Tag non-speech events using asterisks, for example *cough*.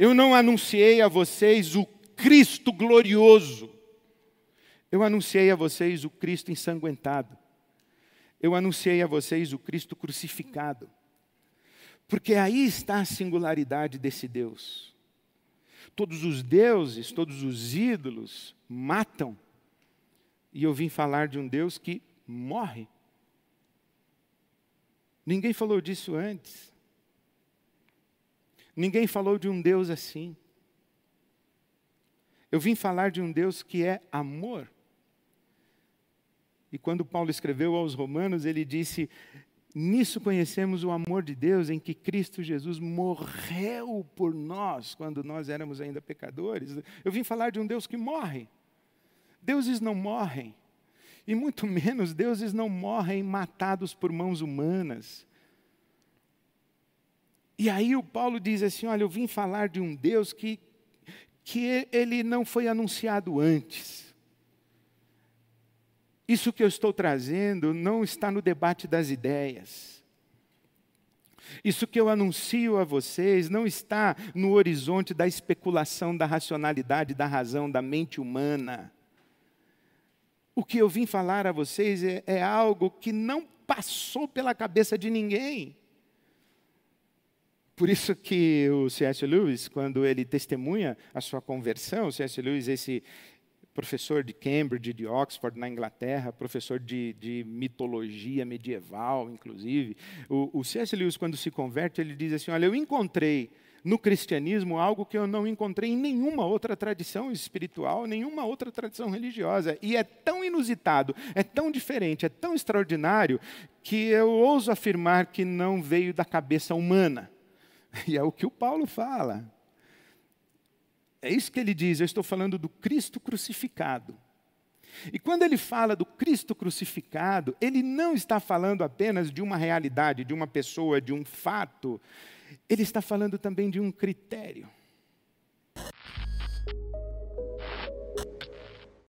Eu não anunciei a vocês o Cristo glorioso. Eu anunciei a vocês o Cristo ensanguentado. Eu anunciei a vocês o Cristo crucificado. Porque aí está a singularidade desse Deus. Todos os deuses, todos os ídolos matam. E eu vim falar de um Deus que morre. Ninguém falou disso antes. Ninguém falou de um Deus assim. Eu vim falar de um Deus que é amor. E quando Paulo escreveu aos Romanos, ele disse: Nisso conhecemos o amor de Deus, em que Cristo Jesus morreu por nós, quando nós éramos ainda pecadores. Eu vim falar de um Deus que morre. Deuses não morrem, e muito menos deuses não morrem matados por mãos humanas. E aí o Paulo diz assim: Olha, eu vim falar de um Deus que, que ele não foi anunciado antes. Isso que eu estou trazendo não está no debate das ideias. Isso que eu anuncio a vocês não está no horizonte da especulação, da racionalidade, da razão, da mente humana. O que eu vim falar a vocês é, é algo que não passou pela cabeça de ninguém por isso que o C.S. Lewis, quando ele testemunha a sua conversão, o C.S. Lewis, esse professor de Cambridge, de Oxford, na Inglaterra, professor de, de mitologia medieval, inclusive, o, o C.S. Lewis, quando se converte, ele diz assim, olha, eu encontrei no cristianismo algo que eu não encontrei em nenhuma outra tradição espiritual, nenhuma outra tradição religiosa. E é tão inusitado, é tão diferente, é tão extraordinário, que eu ouso afirmar que não veio da cabeça humana. *laughs* E é o que o Paulo fala. É isso que ele diz, eu estou falando do Cristo crucificado. E quando ele fala do Cristo crucificado, ele não está falando apenas de uma realidade, de uma pessoa, de um fato, ele está falando também de um critério.